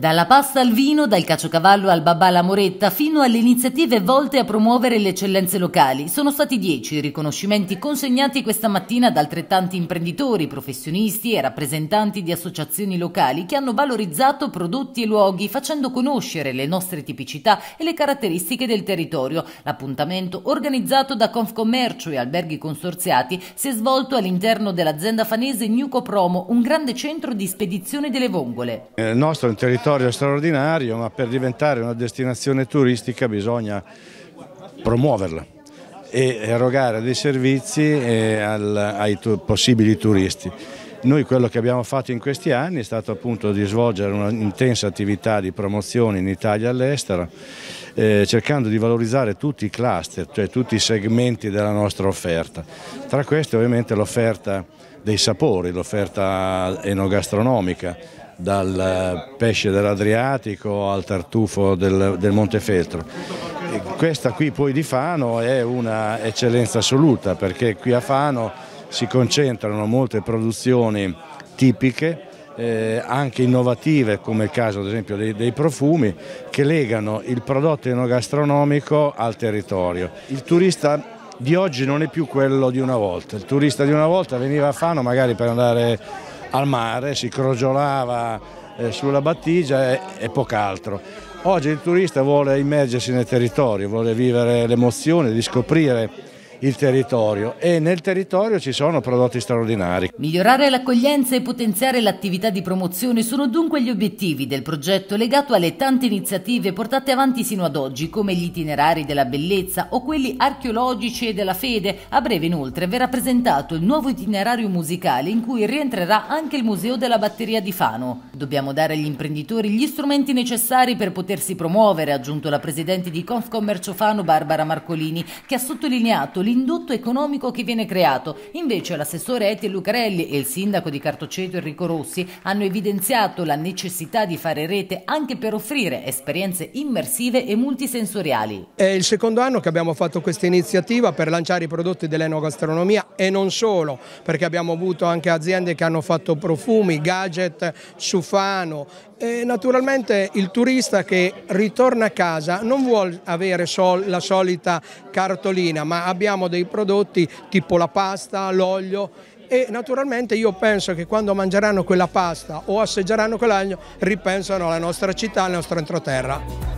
Dalla pasta al vino, dal caciocavallo al babà alla moretta, fino alle iniziative volte a promuovere le eccellenze locali, sono stati dieci i riconoscimenti consegnati questa mattina da altrettanti imprenditori, professionisti e rappresentanti di associazioni locali che hanno valorizzato prodotti e luoghi facendo conoscere le nostre tipicità e le caratteristiche del territorio. L'appuntamento organizzato da Confcommercio e alberghi consorziati si è svolto all'interno dell'azienda fanese Nuco Promo, un grande centro di spedizione delle vongole. Eh, il nostro territorio territorio straordinario, ma per diventare una destinazione turistica bisogna promuoverla e erogare dei servizi eh, ai possibili turisti. Noi quello che abbiamo fatto in questi anni è stato appunto di svolgere un'intensa attività di promozione in Italia e all'estero, eh, cercando di valorizzare tutti i cluster, cioè tutti i segmenti della nostra offerta. Tra questi ovviamente l'offerta dei sapori, l'offerta enogastronomica, dal pesce dell'Adriatico al tartufo del, del Montefeltro. Questa qui poi di Fano è un'eccellenza assoluta perché qui a Fano si concentrano molte produzioni tipiche eh, anche innovative come il caso ad esempio dei, dei, profumi che legano il prodotto enogastronomico al territorio. Il turista di oggi non è più quello di una volta, il turista di una volta veniva a Fano magari per andare al mare, si crogiolava eh, sulla battigia e, e poco altro. Oggi il turista vuole immergersi nel territorio, vuole vivere l'emozione di scoprire il territorio e nel territorio ci sono prodotti straordinari. Migliorare l'accoglienza e potenziare l'attività di promozione sono dunque gli obiettivi del progetto legato alle tante iniziative portate avanti sino ad oggi come gli itinerari della bellezza o quelli archeologici e della fede. A breve inoltre verrà presentato il nuovo itinerario musicale in cui rientrerà anche il Museo della Batteria di Fano. Dobbiamo dare agli imprenditori gli strumenti necessari per potersi promuovere, ha aggiunto la Presidente di Confcommercio Fano Barbara Marcolini, che ha sottolineato l'indotto economico che viene creato. Invece l'assessore Eti Lucarelli e il sindaco di Cartoceto Enrico Rossi hanno evidenziato la necessità di fare rete anche per offrire esperienze immersive e multisensoriali. È il secondo anno che abbiamo fatto questa iniziativa per lanciare i prodotti dell'enogastronomia e non solo, perché abbiamo avuto anche aziende che hanno fatto profumi, gadget, sufano e naturalmente il turista che ritorna a casa non vuole avere sol la solita cartolina, ma abbiamo consumiamo dei prodotti tipo la pasta, l'olio e naturalmente io penso che quando mangeranno quella pasta o assaggeranno quell'aglio ripensano alla nostra città, al nostro entroterra.